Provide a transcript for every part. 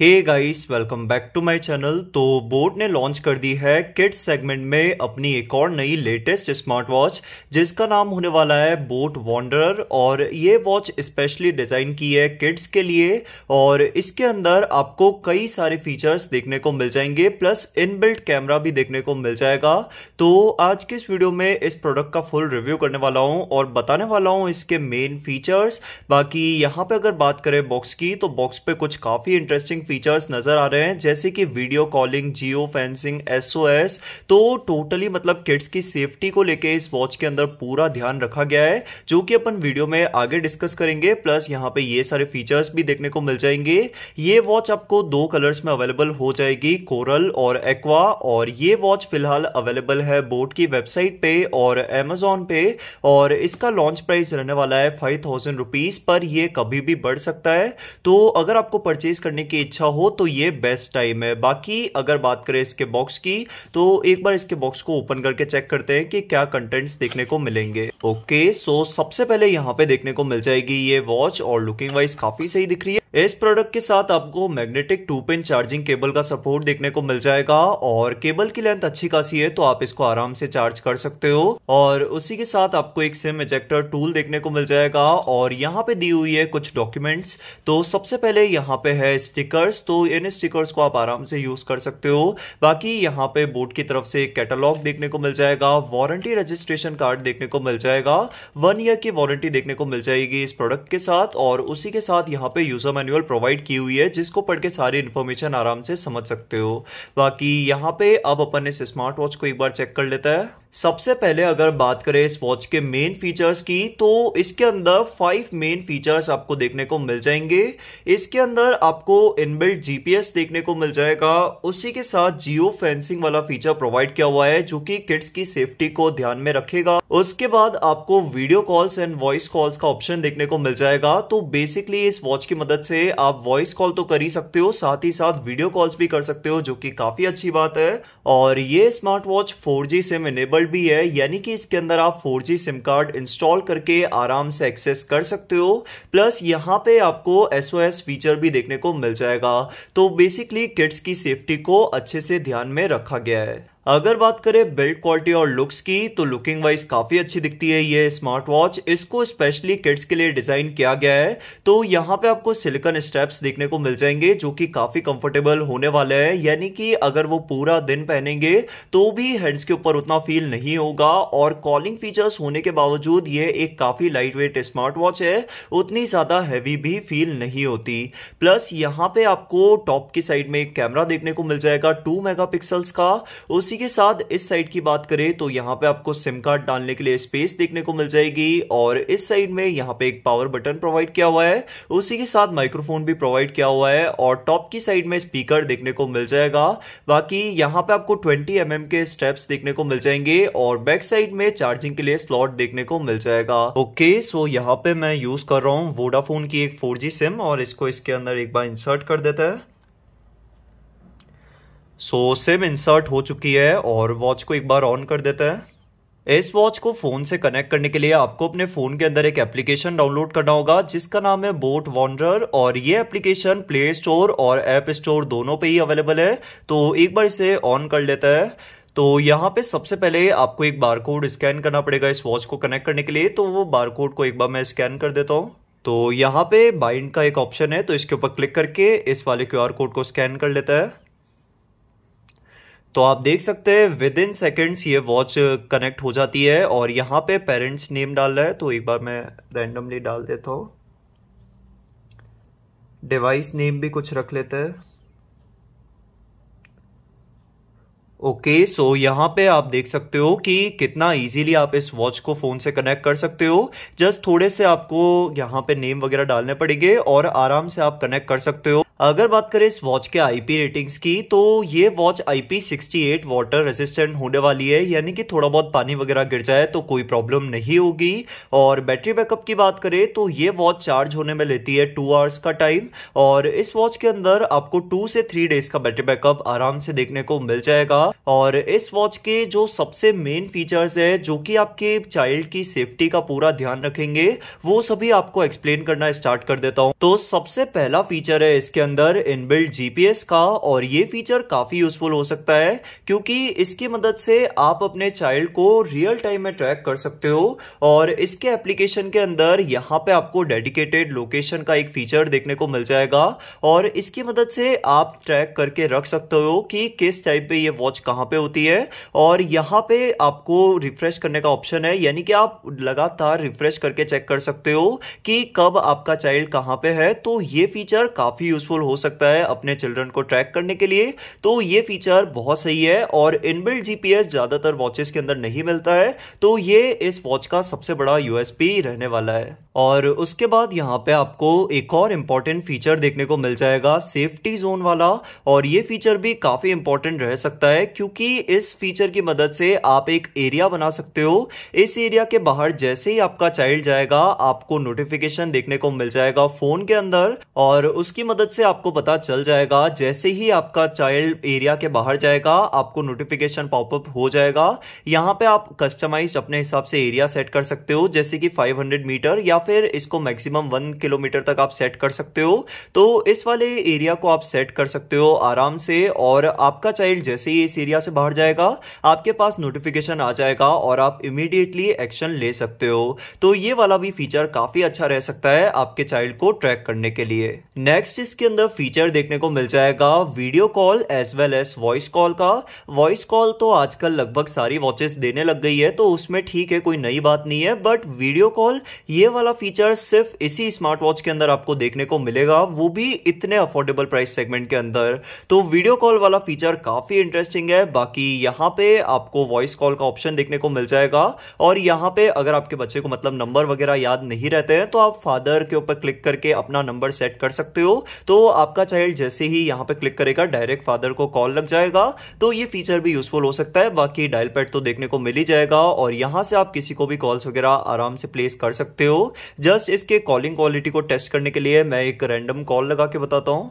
Hey guys welcome back to my channel तो boat ने launch कर दी है किड्स सेगमेंट में अपनी एक और नई लेटेस्ट स्मार्ट वॉच जिसका नाम होने वाला है बोट वॉन्डर और ये वॉच स्पेशली डिज़ाइन की है किड्स के लिए और इसके अंदर आपको कई सारे फीचर्स देखने को मिल जाएंगे प्लस इनबिल्ट कैमरा भी देखने को मिल जाएगा तो आज के इस वीडियो में इस प्रोडक्ट का फुल रिव्यू करने वाला हूँ और बताने वाला हूँ इसके मेन फीचर्स बाकी यहाँ पर अगर बात करें बॉक्स की तो बॉक्स पर कुछ काफ़ी इंटरेस्टिंग फीचर्स नज़र आ रहे हैं जैसे कि video calling geo fencing S तो टोटली मतलब किड्स की सेफ्टी को लेके इस वॉच के अंदर पूरा ध्यान रखा गया है जो कि अपन वीडियो में आगे डिस्कस करेंगे प्लस यहाँ पे ये सारे फीचर्स भी देखने को मिल जाएंगे ये वॉच आपको दो कलर्स में अवेलेबल हो जाएगी कोरल और एक्वा और ये वॉच फिलहाल अवेलेबल है बोट की वेबसाइट पे और एमेजोन पे और इसका लॉन्च प्राइस रहने वाला है फाइव थाउजेंड पर यह कभी भी बढ़ सकता है तो अगर आपको परचेज करने की इच्छा हो तो ये बेस्ट टाइम है बाकी अगर बात करें इसके बॉक्स की तो एक बार इसके बॉक्स को ओपन करके चेक करते हैं कि क्या कंटेंट्स देखने को मिलेंगे ओके सो सबसे पहले यहाँ पे देखने को मिल जाएगी ये वॉच और लुकिंग वाइज काफी सही दिख रही है इस प्रोडक्ट के साथ आपको magnetic two pin charging cable का सपोर्ट देखने को मिल जाएगा और केबल की लेंथ अच्छी खासी है तो आप इसको आराम से चार्ज कर सकते हो और उसी के साथ आपको एक सिम इजेक्टर टूल देखने को मिल जाएगा और यहाँ पे दी हुई है कुछ डॉक्यूमेंट्स तो सबसे पहले यहाँ पे है स्टिकर्स तो इन स्टिकर्स को आप आराम से यूज कर सकते हो बाकी यहाँ पे बोर्ड की तरफ से एक कैटलॉग देखने को मिल जाएगा वारंटी रजिस्ट्रेशन कार्ड देखने को मिल जाएगा वन ईयर की वारंटी देखने को मिल जाएगी इस प्रोडक्ट के साथ और उसी के साथ यहाँ पे यूजर मैनुअल प्रोवाइड की हुई है जिसको पढ़ के सारी इन्फॉर्मेशन आराम से समझ सकते हो बाकी यहाँ पे अब अपन इस स्मार्ट वॉच को एक बार चेक कर लेता है सबसे पहले अगर बात करें इस वॉच के मेन फीचर्स की तो इसके अंदर फाइव मेन फीचर्स आपको देखने को मिल जाएंगे इसके अंदर आपको इनबिल्ट जीपीएस देखने को मिल जाएगा उसी के साथ जियो फेंसिंग वाला फीचर प्रोवाइड किया हुआ है जो कि किड्स की सेफ्टी को ध्यान में रखेगा उसके बाद आपको video calls and voice calls का ऑप्शन देखने को मिल जाएगा तो बेसिकली इस वॉच की मदद से आप वॉइस कॉल तो कर ही सकते हो साथ ही साथ वीडियो कॉल्स भी कर सकते हो जो कि काफी अच्छी बात है और ये smart watch four sim enable default भी है यानी कि इसके अंदर आप 4G सिम कार्ड इंस्टॉल करके आराम से एक्सेस कर सकते हो प्लस यहाँ पे आपको एस फीचर भी देखने को मिल जाएगा तो बेसिकली किड्स की सेफ्टी को अच्छे से ध्यान में रखा गया है अगर बात करें बिल्ड क्वालिटी और लुक्स की तो लुकिंग वाइज काफ़ी अच्छी दिखती है ये स्मार्ट वॉच इसको स्पेशली किड्स के लिए डिज़ाइन किया गया है तो यहाँ पे आपको सिलिकन स्ट्रैप्स देखने को मिल जाएंगे जो कि काफ़ी कंफर्टेबल होने वाले हैं यानी कि अगर वो पूरा दिन पहनेंगे तो भी हैंड्स के ऊपर उतना फील नहीं होगा और कॉलिंग फीचर्स होने के बावजूद ये एक काफ़ी लाइट वेट स्मार्ट वॉच है उतनी ज़्यादा हैवी भी फील नहीं होती प्लस यहाँ पे आपको टॉप की साइड में एक कैमरा देखने को मिल जाएगा टू मेगा का उसी इसी के साथ इस साइड की बात करें तो यहाँ पे आपको सिम कार्ड डालने के लिए स्पेस देखने को मिल जाएगी और इस साइड में यहाँ पे एक पावर बटन प्रोवाइड किया हुआ है उसी के साथ माइक्रोफोन भी प्रोवाइड किया हुआ है और टॉप की साइड में स्पीकर देखने को मिल जाएगा बाकी यहाँ पे आपको ट्वेंटी एम के स्टेप्स देखने को मिल जाएंगे और बैक साइड में चार्जिंग के लिए स्लॉट देखने को मिल जाएगा ओके सो यहाँ पे मैं यूज कर रहा हूँ वोडाफोन की एक फोर सिम और इसको इसके अंदर एक बार इंसर्ट कर देता है सो सिम इंसर्ट हो चुकी है और वॉच को एक बार ऑन कर देता है इस वॉच को फ़ोन से कनेक्ट करने के लिए आपको अपने फ़ोन के अंदर एक एप्लीकेशन डाउनलोड करना होगा जिसका नाम है बोट वॉन्डर और ये एप्लीकेशन प्ले स्टोर और ऐप स्टोर दोनों पे ही अवेलेबल है तो एक बार इसे ऑन कर लेता है तो यहाँ पे सबसे पहले आपको एक बार कोड स्कैन करना पड़ेगा इस वॉच को कनेक्ट करने के लिए तो वो बार कोड को एक बार मैं स्कैन कर देता हूँ तो यहाँ पे बाइंड का एक ऑप्शन है तो इसके ऊपर क्लिक करके इस वाले क्यू कोड को स्कैन कर लेता है तो आप देख सकते हैं विद इन सेकेंड्स ये वॉच कनेक्ट uh, हो जाती है और यहाँ पे पेरेंट्स नेम डाल रहा है तो एक बार मैं रैंडमली डाल देता हूँ डिवाइस नेम भी कुछ रख लेते हैं ओके okay, सो so यहाँ पे आप देख सकते हो कि कितना इजीली आप इस वॉच को फ़ोन से कनेक्ट कर सकते हो जस्ट थोड़े से आपको यहाँ पे नेम वगैरह डालने पड़ेंगे और आराम से आप कनेक्ट कर सकते हो अगर बात करें इस वॉच के आईपी रेटिंग्स की तो ये वॉच आईपी 68 वाटर रेजिस्टेंट होने वाली है यानी कि थोड़ा बहुत पानी वगैरह गिर जाए तो कोई प्रॉब्लम नहीं होगी और बैटरी बैकअप की बात करें तो ये वॉच चार्ज होने में लेती है टू आवर्स का टाइम और इस वॉच के अंदर आपको टू से थ्री डेज का बैटरी बैकअप आराम से देखने को मिल जाएगा और इस वॉच के जो सबसे मेन फीचर्स है जो कि आपके चाइल्ड की सेफ्टी का पूरा ध्यान रखेंगे वो सभी आपको एक्सप्लेन करना स्टार्ट कर देता हूँ तो सबसे पहला फीचर है इसके अंदर अंदर इनबिल्ट जीपीएस का और ये फीचर काफ़ी यूजफुल हो सकता है क्योंकि इसकी मदद से आप अपने चाइल्ड को रियल टाइम में ट्रैक कर सकते हो और इसके एप्लीकेशन के अंदर यहाँ पे आपको डेडिकेटेड लोकेशन का एक फीचर देखने को मिल जाएगा और इसकी मदद से आप ट्रैक करके रख सकते हो कि किस टाइम पे ये वॉच कहाँ पे होती है और यहाँ पे आपको रिफ्रेश करने का ऑप्शन है यानी कि आप लगातार रिफ्रेश करके चेक कर सकते हो कि कब आपका चाइल्ड कहाँ पे है तो ये फीचर काफ़ी यूजफुल यूजफुल हो सकता है अपने चिल्ड्रन को ट्रैक करने के लिए तो ये फीचर बहुत सही है और इनबिल्ट जीपीएस ज़्यादातर वॉचेस के अंदर नहीं मिलता है तो ये इस वॉच का सबसे बड़ा यूएसपी रहने वाला है और उसके बाद यहाँ पे आपको एक और इम्पॉर्टेंट फीचर देखने को मिल जाएगा सेफ्टी जोन वाला और ये फीचर भी काफ़ी इम्पॉर्टेंट रह सकता है क्योंकि इस फीचर की मदद से आप एक एरिया बना सकते हो इस एरिया के बाहर जैसे ही आपका चाइल्ड जाएगा आपको नोटिफिकेशन देखने को मिल जाएगा फ़ोन के अंदर और उसकी मदद से आपको पता चल जाएगा जैसे ही आपका चाइल्ड एरिया के बाहर जाएगा आपको नोटिफिकेशन पॉपअप हो जाएगा यहाँ पे आप कस्टमाइज अपने हिसाब से एरिया सेट कर सकते हो जैसे कि फाइव मीटर या फिर इसको मैक्सिमम वन किलोमीटर तक आप सेट कर सकते हो तो इस वाले एरिया को आप सेट कर सकते हो आराम से और आपका चाइल्ड जैसे ही इस एरिया से बाहर जाएगा आपके पास नोटिफिकेशन आ जाएगा और आप इमीडिएटली एक्शन ले सकते हो तो ये वाला भी फीचर काफ़ी अच्छा रह सकता है आपके चाइल्ड को ट्रैक करने के लिए नेक्स्ट इसके अंदर फीचर देखने को मिल जाएगा video call as well as voice call का वॉइस कॉल तो आजकल लगभग सारी वॉचेस देने लग गई है तो उसमें ठीक है कोई नई बात नहीं है बट वीडियो कॉल ये वाला फीचर सिर्फ इसी स्मार्ट वॉच के अंदर आपको देखने को मिलेगा वो भी इतने अफोर्डेबल प्राइस सेगमेंट के अंदर तो वीडियो कॉल वाला फीचर काफी इंटरेस्टिंग है बाकी यहाँ पे आपको वॉइस कॉल का ऑप्शन देखने को मिल जाएगा और यहाँ पे अगर आपके बच्चे को मतलब नंबर वगैरह याद नहीं रहते हैं तो आप फादर के ऊपर क्लिक करके अपना नंबर सेट कर सकते हो तो आपका चाइल्ड जैसे ही यहाँ पे क्लिक करेगा डायरेक्ट फादर को कॉल लग जाएगा तो ये फीचर भी यूजफुल हो सकता है बाकी डायल पैड तो देखने को मिल ही जाएगा और यहाँ से आप किसी को भी कॉल्स वगैरह आराम से प्लेस कर सकते हो जस्ट इसके कॉलिंग क्वालिटी को टेस्ट करने के लिए मैं एक रैंडम कॉल लगा के बताता हूँ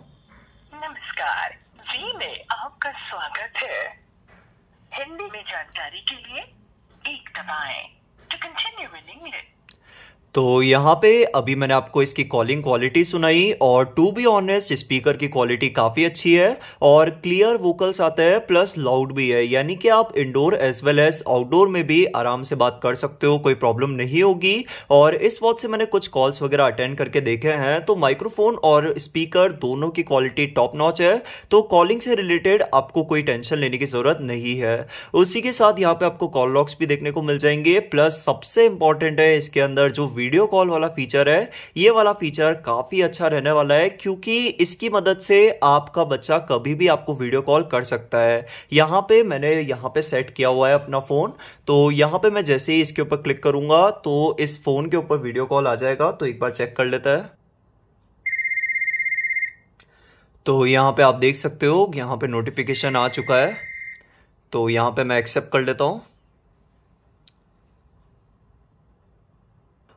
नमस्कार जी में आपका स्वागत है हिंदी में जानकारी के लिए एक दबाएं। To continue in English, तो यहाँ पे अभी मैंने आपको इसकी कॉलिंग क्वालिटी सुनाई और टू बी ऑनेस्ट स्पीकर की क्वालिटी काफ़ी अच्छी है और क्लियर वोकल्स आता है प्लस लाउड भी है यानी कि आप indoor as well as outdoor में भी आराम से बात कर सकते हो कोई प्रॉब्लम नहीं होगी और इस वॉच से मैंने कुछ कॉल्स वगैरह अटेंड करके देखे हैं तो माइक्रोफोन और स्पीकर दोनों की क्वालिटी टॉप नॉच है तो कॉलिंग से रिलेटेड आपको कोई टेंशन लेने की ज़रूरत नहीं है उसी के साथ यहाँ पे आपको कॉल लॉक्स भी देखने को मिल जाएंगे प्लस सबसे इंपॉर्टेंट है इसके अंदर जो वीडियो कॉल वाला फीचर है ये वाला फीचर काफ़ी अच्छा रहने वाला है क्योंकि इसकी मदद से आपका बच्चा कभी भी आपको वीडियो कॉल कर सकता है यहाँ पे मैंने यहाँ पे सेट किया हुआ है अपना फ़ोन तो यहाँ पे मैं जैसे ही इसके ऊपर क्लिक करूंगा तो इस फ़ोन के ऊपर वीडियो कॉल आ जाएगा तो एक बार चेक कर लेता है तो यहाँ पे आप देख सकते हो यहाँ पे नोटिफिकेशन आ चुका है तो यहाँ पे मैं एक्सेप्ट कर लेता हूँ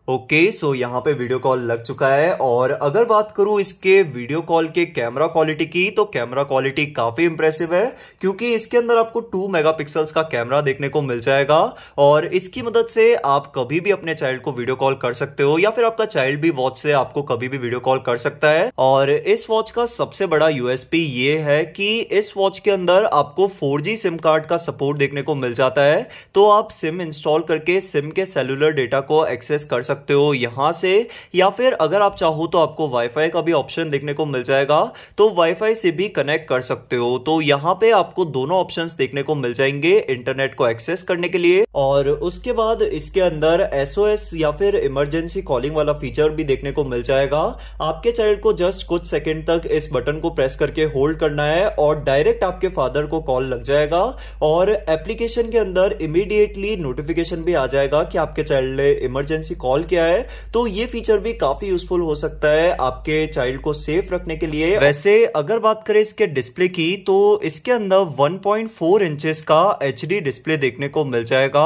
ओके okay, सो so यहाँ पे वीडियो कॉल लग चुका है और अगर बात करूँ इसके वीडियो कॉल के कैमरा क्वालिटी की तो कैमरा क्वालिटी काफ़ी इंप्रेसिव है क्योंकि इसके अंदर आपको 2 मेगापिक्सल्स का कैमरा देखने को मिल जाएगा और इसकी मदद से आप कभी भी अपने चाइल्ड को वीडियो कॉल कर सकते हो या फिर आपका चाइल्ड भी वॉच से आपको कभी भी वीडियो कॉल कर सकता है और इस वॉच का सबसे बड़ा यूएसपी ये है कि इस वॉच के अंदर आपको फोर सिम कार्ड का सपोर्ट देखने को मिल जाता है तो आप सिम इंस्टॉल करके सिम के सेलुलर डेटा को एक्सेस कर सकते सकते हो यहाँ से या फिर अगर आप चाहो तो आपको वाईफाई का भी ऑप्शन देखने को मिल जाएगा तो वाईफाई से भी कनेक्ट कर सकते हो तो यहाँ पे आपको दोनों ऑप्शंस देखने को मिल जाएंगे इंटरनेट को एक्सेस करने के लिए और उसके बाद इसके अंदर एसओएस या फिर इमरजेंसी कॉलिंग वाला फीचर भी देखने को मिल जाएगा आपके चाइल्ड को जस्ट कुछ सेकेंड तक इस बटन को प्रेस करके होल्ड करना है और डायरेक्ट आपके फादर को कॉल लग जाएगा और एप्लीकेशन के अंदर इमीडिएटली नोटिफिकेशन भी आ जाएगा कि आपके चाइल्ड ने इमरजेंसी कॉल किया है तो ये फीचर भी काफी यूजफुल हो सकता है आपके चाइल्ड को सेफ रखने के लिए वैसे अगर बात करें इसके डिस्प्ले की तो इसके अंदर 1.4 इंचेस का एच डिस्प्ले देखने को मिल जाएगा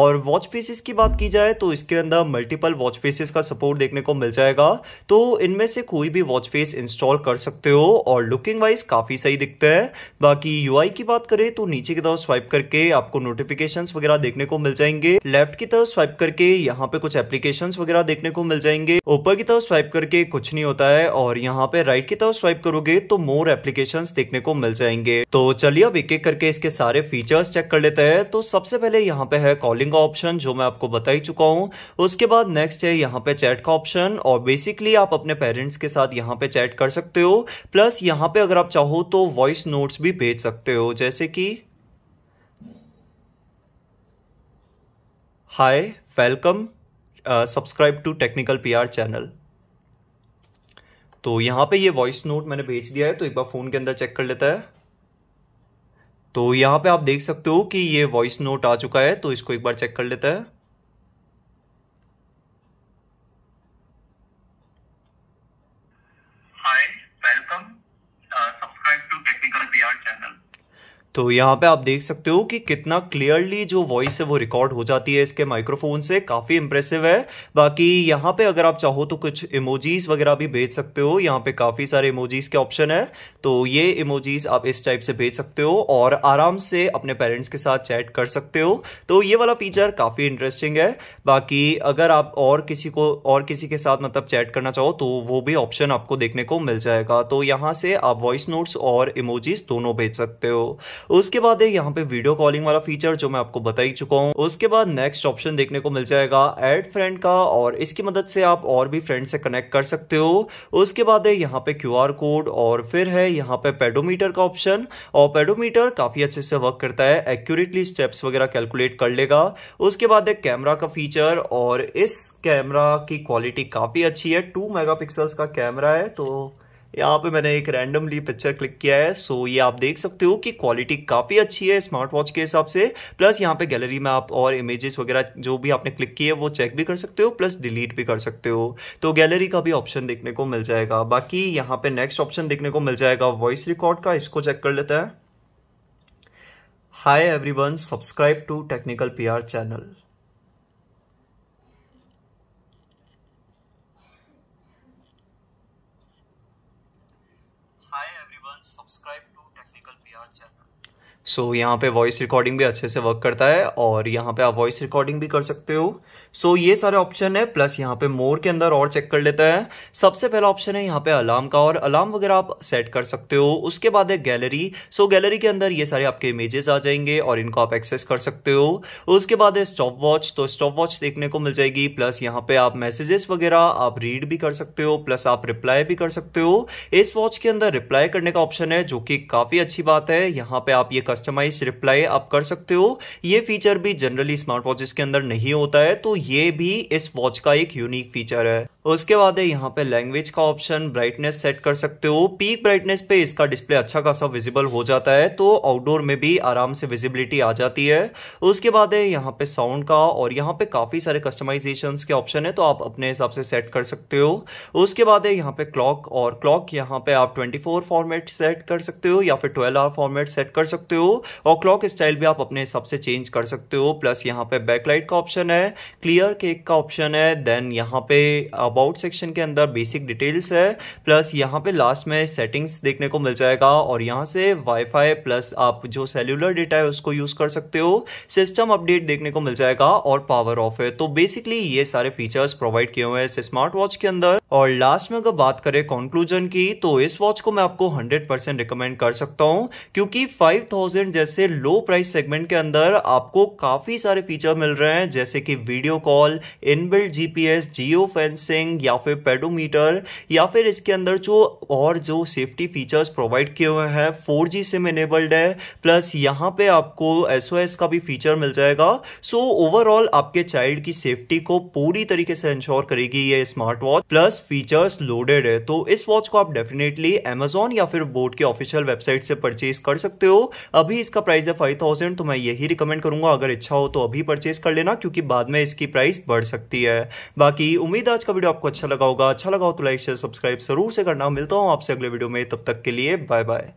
और वॉच फेसिस की बात की जाए तो इसके अंदर मल्टीपल वॉच फेसिस का सपोर्ट देखने को मिल जाएगा तो इनमें से कोई भी वॉच फेस इंस्टॉल कर सकते हो और लुकिंग वाइज काफी सही दिखते हैं बाकी यूआई की बात करें तो नीचे की तरफ स्वाइप करके आपको नोटिफिकेशन वगैरह देखने को मिल जाएंगे लेफ्ट की तरफ स्वाइप करके यहाँ पे कुछ एप्लीकेशन नोटिफिकेशन वगैरह देखने को मिल जाएंगे ऊपर की तरफ स्वाइप करके कुछ नहीं होता है और यहाँ पे राइट की तरफ स्वाइप करोगे तो मोर एप्लीकेशन देखने को मिल जाएंगे तो चलिए अब एक एक करके इसके सारे फीचर्स चेक कर लेते हैं तो सबसे पहले यहाँ पे है कॉलिंग का ऑप्शन जो मैं आपको बता ही चुका हूँ उसके बाद नेक्स्ट है यहाँ पे चैट का ऑप्शन और बेसिकली आप अपने पेरेंट्स के साथ यहाँ पे चैट कर सकते हो प्लस यहाँ पे अगर आप चाहो तो वॉइस नोट्स भी भेज सकते हो जैसे कि hi welcome subscribe to technical P R channel तो यहाँ पे ये वॉइस नोट मैंने भेज दिया है तो एक बार फ़ोन के अंदर चेक कर लेता है तो यहाँ पे आप देख सकते हो कि ये वॉइस नोट आ चुका है तो इसको एक बार चेक कर लेता है तो यहाँ पे आप देख सकते हो कि कितना क्लियरली जो वॉइस है वो रिकॉर्ड हो जाती है इसके माइक्रोफोन से काफ़ी इंप्रेसिव है बाकी यहाँ पे अगर आप चाहो तो कुछ इमोजीज वगैरह भी भेज सकते हो यहाँ पे काफ़ी सारे इमोजीज के ऑप्शन है तो ये इमोजीज आप इस टाइप से भेज सकते हो और आराम से अपने पेरेंट्स के साथ चैट कर सकते हो तो ये वाला फीचर काफ़ी इंटरेस्टिंग है बाकी अगर आप और किसी को और किसी के साथ मतलब चैट करना चाहो तो वो भी ऑप्शन आपको देखने को मिल जाएगा तो यहाँ से आप वॉइस नोट्स और इमोजीज दोनों भेज सकते हो उसके बाद है यहाँ पे वीडियो कॉलिंग वाला फीचर जो मैं आपको बता ही चुका हूँ उसके बाद नेक्स्ट ऑप्शन देखने को मिल जाएगा एड फ्रेंड का और इसकी मदद से आप और भी फ्रेंड से कनेक्ट कर सकते हो उसके बाद है यहाँ पे क्यू कोड और फिर है यहाँ पे पेडोमीटर का ऑप्शन और पेडोमीटर काफी अच्छे से वर्क करता है एक्यूरेटली स्टेप्स वगैरह कैलकुलेट कर लेगा उसके बाद है कैमरा का फीचर और इस कैमरा की क्वालिटी काफी अच्छी है टू मेगा का कैमरा है तो यहाँ पे मैंने एक रैंडमली पिक्चर क्लिक किया है सो ये आप देख सकते हो कि क्वालिटी काफ़ी अच्छी है स्मार्ट वॉच के हिसाब से प्लस यहाँ पे गैलरी में आप और इमेजेस वगैरह जो भी आपने क्लिक किए वो चेक भी कर सकते हो प्लस डिलीट भी कर सकते हो तो गैलरी का भी ऑप्शन देखने को मिल जाएगा बाकी यहाँ पे नेक्स्ट ऑप्शन देखने को मिल जाएगा वॉइस रिकॉर्ड का इसको चेक कर लेता है hi everyone subscribe to technical P channel subscribe to Technical PR channel. So so, यहाँ पे वॉइस रिकॉर्डिंग भी अच्छे से वर्क करता है और यहाँ पे आप वॉइस रिकॉर्डिंग भी कर सकते हो सो so, ये सारे ऑप्शन है प्लस यहाँ पे मोर के अंदर और चेक कर लेता है सबसे पहला ऑप्शन है यहाँ पे अलार्म का और अलार्म वगैरह आप सेट कर सकते हो उसके बाद है गैलरी सो so, गैलरी के अंदर ये सारे आपके इमेजेस आ जाएंगे और इनको आप एक्सेस कर सकते हो उसके बाद है स्टॉप वॉच तो स्टॉप वॉच देखने को मिल जाएगी प्लस यहाँ पे आप मैसेजेस वगैरह आप रीड भी कर सकते हो प्लस आप रिप्लाई भी कर सकते हो इस वॉच के अंदर रिप्लाई करने का ऑप्शन है जो कि काफ़ी अच्छी बात है यहाँ पे आप ये कस्टमाइज रिप्लाई आप कर सकते हो ये फीचर भी जनरली स्मार्ट वॉचेस के अंदर नहीं होता है तो ये भी इस वॉच का एक यूनिक फीचर है उसके बाद है यहाँ पे लैंग्वेज का ऑप्शन ब्राइटनेस सेट कर सकते हो पीक ब्राइटनेस पे इसका डिस्प्ले अच्छा खासा विजिबल हो जाता है तो आउटडोर में भी आराम से विजिबिलिटी आ जाती है उसके बाद है यहाँ पे साउंड का और यहाँ पे काफ़ी सारे कस्टमाइजेशन के ऑप्शन है तो आप अपने हिसाब से सेट कर सकते हो उसके बाद है यहाँ पे क्लॉक और क्लॉक यहाँ पे आप ट्वेंटी फॉर्मेट सेट कर सकते हो या फिर ट्वेल्व आवर फॉर्मेट सेट कर सकते हो और क्लॉक स्टाइल भी आप अपने हिसाब से चेंज कर सकते हो प्लस यहाँ पे बैकलाइट का ऑप्शन है क्लियर केक का ऑप्शन है देन यहाँ पे अब uh, अबाउट सेक्शन के अंदर बेसिक डिटेल्स है प्लस यहाँ पे लास्ट में सेटिंग्स देखने को मिल जाएगा और यहाँ से वाईफाई प्लस आप जो सेल्यूलर डेटा है उसको यूज़ कर सकते हो सिस्टम अपडेट देखने को मिल जाएगा और पावर ऑफ है तो बेसिकली ये सारे फीचर्स प्रोवाइड किए हुए हैं इस स्मार्ट वॉच के अंदर और लास्ट में अगर बात करें कॉन्क्लूजन की तो इस वॉच को मैं आपको हंड्रेड परसेंट रिकमेंड कर सकता हूँ क्योंकि 5000 जैसे लो प्राइस सेगमेंट के अंदर आपको काफी सारे फीचर मिल रहे हैं जैसे कि video call inbuilt GPS geo fencing sensing या फिर पेडोमीटर या फिर इसके अंदर जो और जो सेफ्टी फीचर्स प्रोवाइड किए हुए हैं फोर जी सिम इनेबल्ड है प्लस यहाँ पे आपको एस का भी फीचर मिल जाएगा सो so, ओवरऑल आपके चाइल्ड की सेफ्टी को पूरी तरीके से इंश्योर करेगी ये smart watch plus features loaded है तो इस वॉच को आप डेफिनेटली एमेजोन या फिर बोर्ड के ऑफिशियल वेबसाइट से परचेज कर सकते हो अभी इसका प्राइस है फाइव थाउजेंड तो मैं यही रिकमेंड करूंगा अगर इच्छा हो तो अभी परचेज कर लेना क्योंकि बाद में इसकी प्राइस बढ़ सकती है बाकी उम्मीद आज का वीडियो आपको अच्छा लगा होगा अच्छा लगा हो तो लाइक शेयर सब्सक्राइब जरूर से करना मिलता हूँ आपसे अगले वीडियो में तब तक के लिए बाय बाय